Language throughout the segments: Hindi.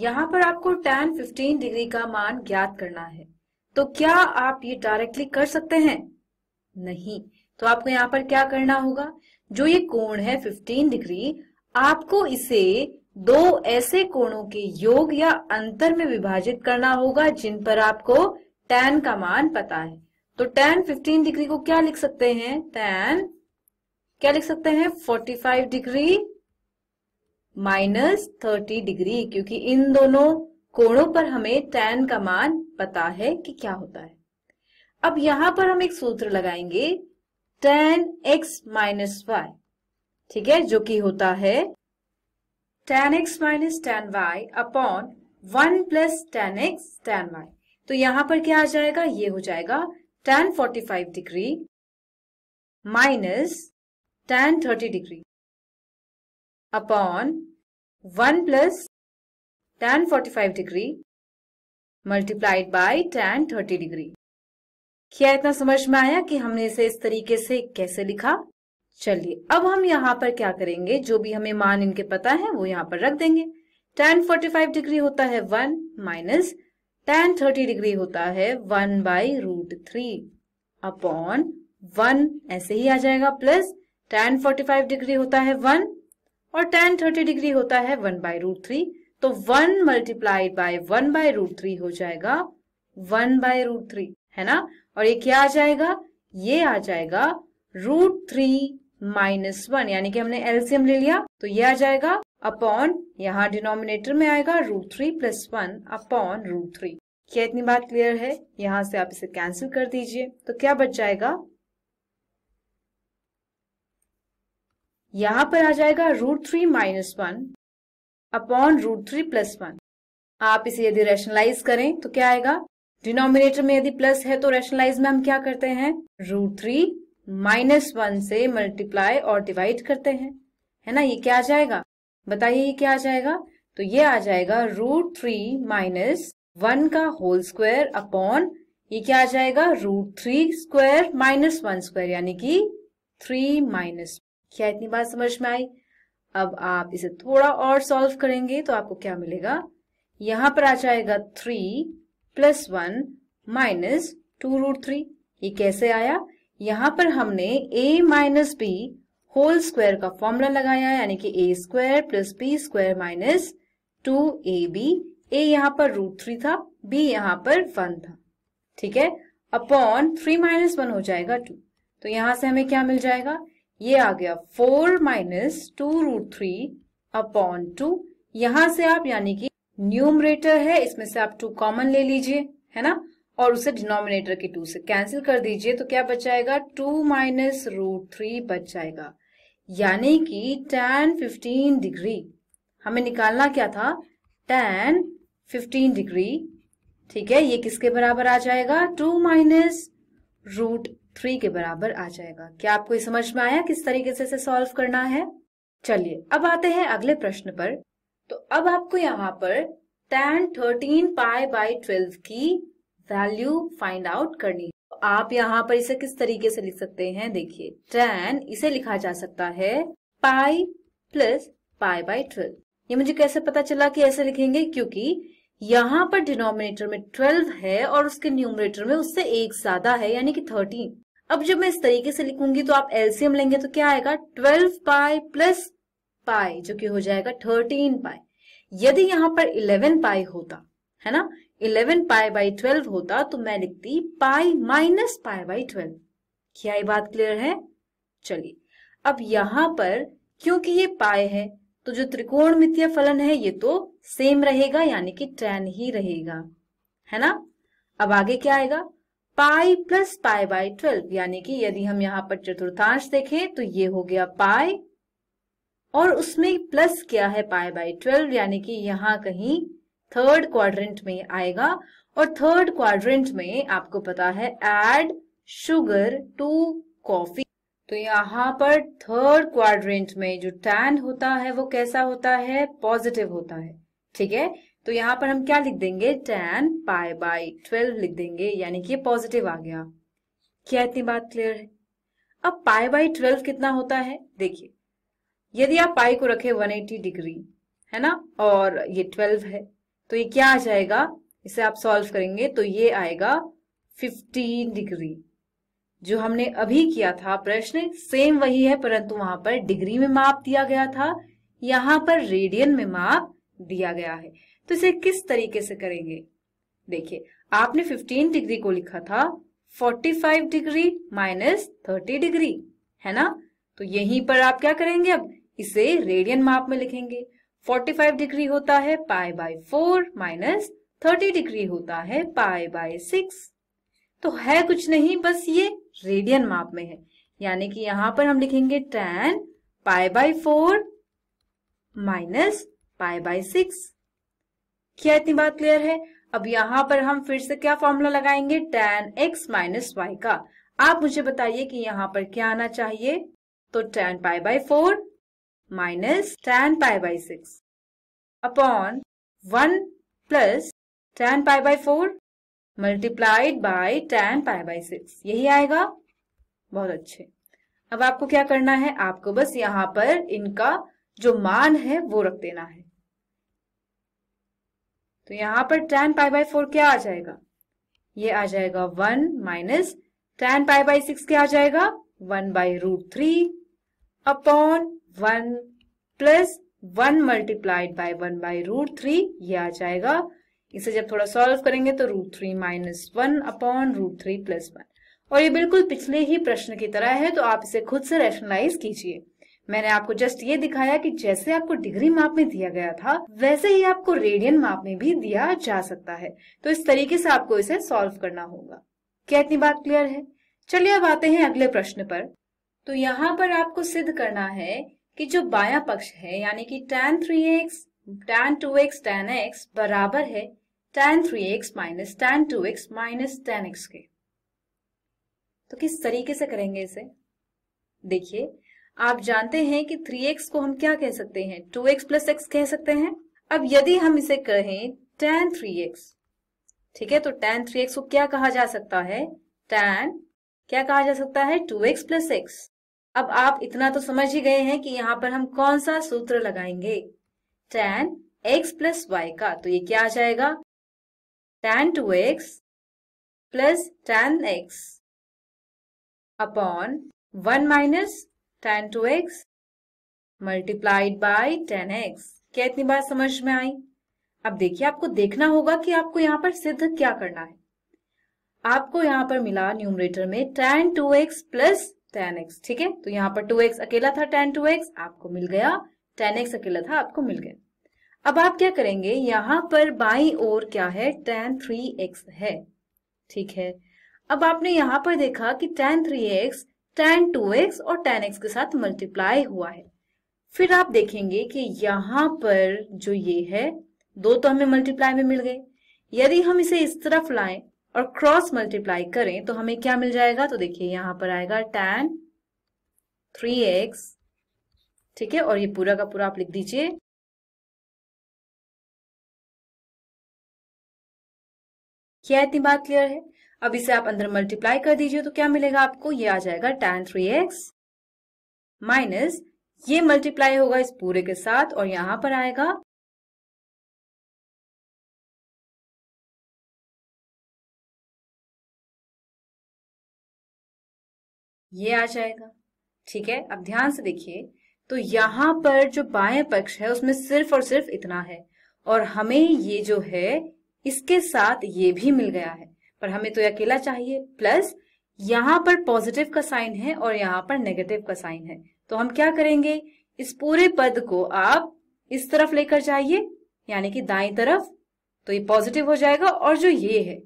यहाँ पर आपको tan 15 डिग्री का मान ज्ञात करना है तो क्या आप ये डायरेक्टली कर सकते हैं नहीं तो आपको यहाँ पर क्या करना होगा जो ये कोण है 15 डिग्री आपको इसे दो ऐसे कोणों के योग या अंतर में विभाजित करना होगा जिन पर आपको tan का मान पता है तो tan 15 डिग्री को क्या लिख सकते हैं tan क्या लिख सकते हैं 45 डिग्री माइनस थर्टी डिग्री क्योंकि इन दोनों कोणों पर हमें टेन का मान पता है कि क्या होता है अब यहां पर हम एक सूत्र लगाएंगे टेन x माइनस वाई ठीक है जो कि होता है tan x minus tan y upon one plus tan x tan y तो यहां पर क्या आ जाएगा ये हो जाएगा tan forty five degree minus tan thirty degree upon 1 plus tan 45 degree multiplied by tan 30 degree क्या इतना समझ में आया कि हमने इसे इस तरीके से कैसे लिखा चलिए अब हम यहाँ पर क्या करेंगे जो भी हमें मान इनके पता है वो यहाँ पर रख देंगे tan 45 डिग्री होता है वन माइनस tan 30 डिग्री होता है one by root three upon one ऐसे ही आ जाएगा प्लस tan 45 डिग्री होता है वन और tan 30 डिग्री होता है वन बाय रूट थ्री तो one multiplied by one by root three हो जाएगा वन बाय रूट थ्री है ना और ये क्या आ जाएगा ये आ जाएगा रूट थ्री माइनस वन यानी कि हमने एल्सियम ले लिया तो ये आ जाएगा अपॉन यहाँ डिनोमिनेटर में आएगा root three plus one upon root three क्या इतनी बात क्लियर है यहाँ से आप इसे कैंसिल कर दीजिए तो क्या बच जाएगा यहां पर आ जाएगा root three minus one upon root three plus one आप इसे यदि रेशनलाइज करें तो क्या आएगा डिनोमिनेटर में यदि प्लस है तो रेशनलाइज में हम क्या करते हैं रूट थ्री माइनस वन से मल्टीप्लाई और डिवाइड करते हैं है ना ये क्या आ जाएगा बताइए ये क्या आ जाएगा तो ये आ जाएगा रूट थ्री माइनस वन का होल स्क्वायर अपॉन ये क्या आ जाएगा root three square minus one square यानी कि थ्री माइनस क्या इतनी बात समझ में आई अब आप इसे थोड़ा और सॉल्व करेंगे तो आपको क्या मिलेगा यहां पर आ जाएगा three plus one minus two root three ये कैसे आया यहां पर हमने a minus b whole square का फॉर्मूला लगाया यानी कि a square plus b square minus two a b a यहां पर रूट थ्री था बी यहां पर वन था ठीक है अपॉन थ्री माइनस वन हो जाएगा टू तो यहां से हमें क्या मिल जाएगा ये आ गया four minus two root three upon two यहां से आप यानी कि न्यूमरेटर है इसमें से आप टू कॉमन ले लीजिए है ना और उसे डिनोमिनेटर के टू से कैंसिल कर दीजिए तो क्या बच जाएगा टू माइनस रूट थ्री बच जाएगा यानी कि टेन फिफ्टीन डिग्री हमें निकालना क्या था टेन फिफ्टीन डिग्री ठीक है ये किसके बराबर आ जाएगा टू माइनस रूट थ्री के बराबर आ जाएगा क्या आपको ये समझ में आया किस तरीके से इसे सॉल्व करना है चलिए अब आते हैं अगले प्रश्न पर तो अब आपको यहाँ पर tan thirteen pi by twelve की वैल्यू फाइंड आउट करनी है तो आप यहाँ पर इसे किस तरीके से लिख सकते हैं देखिए tan इसे लिखा जा सकता है pi plus pi by twelve ये मुझे कैसे पता चला कि ऐसे लिखेंगे क्योंकि यहाँ पर डिनोमिनेटर में ट्वेल्व है और उसके न्यूमरेटर में उससे एक ज्यादा है यानी कि थर्टीन अब जब मैं इस तरीके से लिखूंगी तो आप एलसीएम लेंगे तो क्या आएगा ट्वेल्व पाई प्लस पाई जो कि हो जाएगा थर्टीन पाई यदि यहां पर इलेवन पाई होता है ना इलेवन पाई बाई ट्वेल्व होता तो मैं लिखती pi minus pi by twelve क्या ये बात क्लियर है चलिए अब यहां पर क्योंकि ये पाए है तो जो त्रिकोणमितीय फलन है ये तो सेम रहेगा यानी कि टेन ही रहेगा है ना अब आगे क्या आएगा pi plus pi by twelve यानी कि यदि हम यहाँ पर चतुर्थांश देखें तो ये हो गया पाई और उसमें प्लस क्या है पाई बाई ट्वेल्व यानी कि यहाँ कहीं थर्ड क्वाड्रेंट में आएगा और थर्ड क्वाड्रेंट में आपको पता है एड शुगर टू कॉफी तो यहाँ पर थर्ड क्वाड्रेंट में जो टैन होता है वो कैसा होता है पॉजिटिव होता है ठीक है तो यहाँ पर हम क्या लिख देंगे टेन पाई बाई ट्वेल्व लिख देंगे यानी कि पॉजिटिव आ गया क्या इतनी बात क्लियर है अब पाई बाई ट्वेल्व कितना होता है देखिए यदि आप पाई को रखे 180 डिग्री है ना और ये 12 है तो ये क्या आ जाएगा इसे आप सॉल्व करेंगे तो ये आएगा 15 डिग्री जो हमने अभी किया था प्रश्न सेम वही है परंतु वहां पर डिग्री में माप दिया गया था यहां पर रेडियन में माप दिया गया है तो इसे किस तरीके से करेंगे देखिए आपने 15 डिग्री को लिखा था 45 डिग्री माइनस 30 डिग्री है ना तो यहीं पर आप क्या करेंगे अब इसे रेडियन माप में लिखेंगे 45 डिग्री होता है pi by four minus thirty degree होता है पाए बाय सिक्स तो है कुछ नहीं बस ये रेडियन माप में है यानी कि यहां पर हम लिखेंगे tan pi by four minus pi by six क्या इतनी बात क्लियर है अब यहाँ पर हम फिर से क्या फॉर्मूला लगाएंगे टेन एक्स माइनस वाई का आप मुझे बताइए कि यहाँ पर क्या आना चाहिए तो tan pi by four minus tan pi by six upon one plus tan pi by four multiplied by tan pi by six यही आएगा बहुत अच्छे अब आपको क्या करना है आपको बस यहाँ पर इनका जो मान है वो रख देना है तो यहाँ पर टेन पाई बाई फोर क्या आ जाएगा ये आ जाएगा one minus tan pi by six क्या आ जाएगा one by root three upon one plus one multiplied by one by root three ये आ जाएगा इसे जब थोड़ा सॉल्व करेंगे तो root three minus one upon root three plus one और ये बिल्कुल पिछले ही प्रश्न की तरह है तो आप इसे खुद से रैशनलाइज कीजिए मैंने आपको जस्ट ये दिखाया कि जैसे आपको डिग्री माप में दिया गया था वैसे ही आपको रेडियन माप में भी दिया जा सकता है तो इस तरीके से आपको इसे सॉल्व करना होगा क्या इतनी बात क्लियर है चलिए अब आते हैं अगले प्रश्न पर तो यहाँ पर आपको सिद्ध करना है कि जो बाया पक्ष है यानी कि tan 3x two x tan x बराबर है tan 3x minus tan two x minus tan x के तो किस तरीके से करेंगे इसे देखिए आप जानते हैं कि 3x को हम क्या कह सकते हैं 2x एक्स प्लस एक्स कह सकते हैं अब यदि हम इसे कहें tan 3x ठीक है तो tan 3x को क्या कहा जा सकता है tan क्या कहा जा सकता है 2x एक्स प्लस एक्स अब आप इतना तो समझ ही गए हैं कि यहाँ पर हम कौन सा सूत्र लगाएंगे tan x प्लस वाई का तो ये क्या आ जाएगा tan 2x x plus tan x upon one minus two x multiplied by x क्या इतनी बात समझ में आई अब देखिए आपको देखना होगा कि आपको यहाँ पर सिद्ध क्या करना है आपको यहाँ पर मिला न्यूमरेटर में two x plus tan x ठीक है तो यहाँ पर टू एक्स अकेला था टेन टू एक्स आपको मिल गया टेन एक्स अकेला था आपको मिल गया अब आप क्या करेंगे यहाँ पर बाई और क्या है टेन थ्री एक्स है ठीक है अब आपने यहाँ पर देखा कि ten three x tan 2x और tan x के साथ मल्टीप्लाई हुआ है फिर आप देखेंगे कि यहाँ पर जो ये है दो तो हमें मल्टीप्लाई में मिल गए यदि हम इसे इस तरफ लाएं और क्रॉस मल्टीप्लाई करें तो हमें क्या मिल जाएगा तो देखिए यहाँ पर आएगा tan 3x ठीक है और ये पूरा का पूरा आप लिख दीजिए क्या इतनी बात क्लियर है अब इसे आप अंदर मल्टीप्लाई कर दीजिए तो क्या मिलेगा आपको ये आ जाएगा tan 3x माइनस ये मल्टीप्लाई होगा इस पूरे के साथ और यहां पर आएगा ये आ जाएगा ठीक है अब ध्यान से देखिए तो यहां पर जो बाएं पक्ष है उसमें सिर्फ और सिर्फ इतना है और हमें ये जो है इसके साथ ये भी मिल गया है पर हमें तो अकेला चाहिए प्लस यहाँ पर पॉजिटिव का साइन है और यहाँ पर नेगेटिव का साइन है तो हम क्या करेंगे इस पूरे पद को आप इस तरफ लेकर जाइए यानी कि दाई तरफ तो ये पॉजिटिव हो जाएगा और जो ये है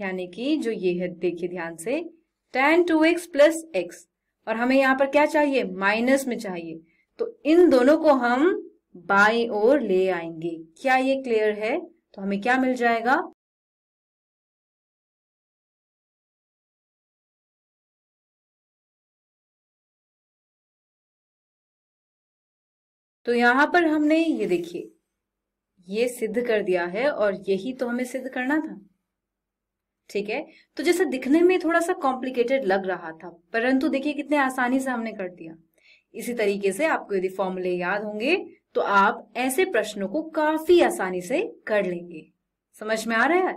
यानी कि जो ये है देखिए ध्यान से tan two x plus x और हमें यहाँ पर क्या चाहिए माइनस में चाहिए तो इन दोनों को हम बाई ओर ले आएंगे क्या ये क्लियर है तो हमें क्या मिल जाएगा तो यहाँ पर हमने ये देखिए ये सिद्ध कर दिया है और यही तो हमें सिद्ध करना था ठीक है तो जैसे दिखने में थोड़ा सा कॉम्प्लिकेटेड लग रहा था परंतु देखिए कितने आसानी से हमने कर दिया इसी तरीके से आपको यदि फॉर्मूले याद होंगे तो आप ऐसे प्रश्नों को काफी आसानी से कर लेंगे समझ में आ रहा है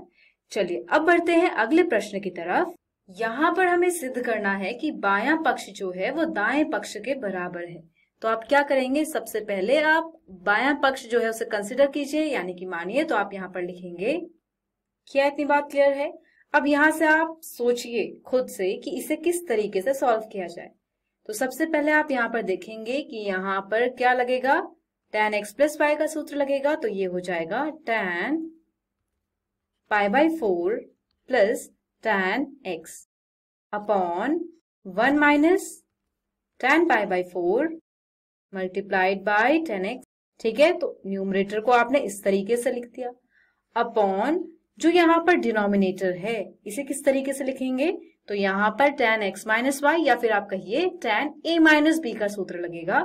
चलिए अब बढ़ते हैं अगले प्रश्न की तरफ यहाँ पर हमें सिद्ध करना है कि बायां पक्ष जो है वो दाएं पक्ष के बराबर है तो आप क्या करेंगे सबसे पहले आप बायां पक्ष जो है उसे कंसिडर कीजिए यानी कि मानिए तो आप यहाँ पर लिखेंगे क्या इतनी बात क्लियर है अब यहां से आप सोचिए खुद से कि इसे किस तरीके से सॉल्व किया जाए तो सबसे पहले आप यहां पर देखेंगे कि यहां पर क्या लगेगा tan एक्स प्लस वाई का सूत्र लगेगा तो ये हो जाएगा tan pi by four plus tan x upon one minus tan pi by four multiplied by tan x ठीक है तो न्यूमरेटर को आपने इस तरीके से लिख दिया अपॉन जो यहाँ पर डिनोमिनेटर है इसे किस तरीके से लिखेंगे तो यहाँ पर टेन एक्स माइनस वाई या फिर आप कहिए टेन ए माइनस बी का सूत्र लगेगा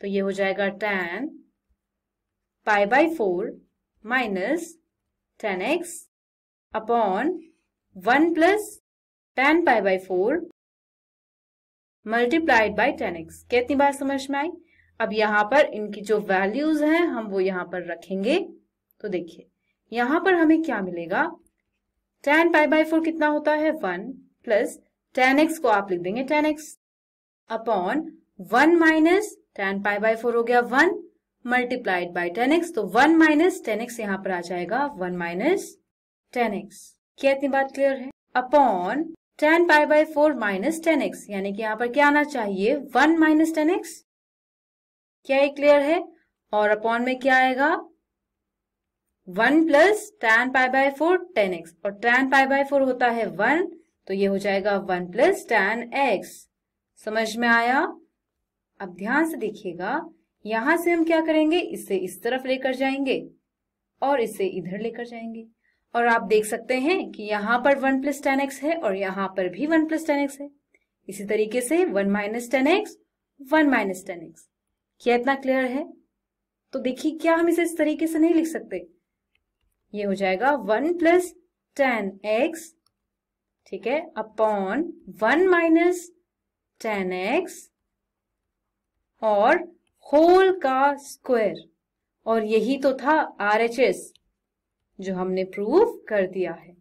तो ये हो जाएगा tan pi by four minus tan x upon one plus tan pi by four multiplied by tan x कितनी बार समझ में आई अब यहाँ पर इनकी जो वैल्यूज हैं हम वो यहाँ पर रखेंगे तो देखिए यहाँ पर हमें क्या मिलेगा टेन पाई बाई फोर कितना होता है वन प्लस टेन एक्स को आप लिख देंगे tan x upon one minus tan pi by four हो गया one multiplied by tan x तो वन माइनस टेन एक्स यहाँ पर आ जाएगा वन माइनस टेन एक्स क्या इतनी बात क्लियर है upon tan pi by four minus tan x यानी कि यहाँ पर क्या आना चाहिए वन माइनस टेन एक्स क्या ये क्लियर है और अपॉन में क्या आएगा one plus tan pi by four tan x और टेन पाई बाय फोर होता है वन तो ये हो जाएगा वन प्लस टेन एक्स समझ में आया अब ध्यान से देखिएगा यहां से हम क्या करेंगे इसे इस तरफ लेकर जाएंगे और इसे इधर लेकर जाएंगे और आप देख सकते हैं कि यहाँ पर वन प्लस टेन एक्स है और यहां पर भी वन प्लस टेन एक्स है इसी तरीके से one minus tan x one minus tan x क्या इतना क्लियर है तो देखिए क्या हम इसे इस तरीके से नहीं लिख सकते ये हो जाएगा वन प्लस टेन एक्स ठीक है upon one minus tan x और होल का स्क्वायर और यही तो था आरएचएस जो हमने प्रूव कर दिया है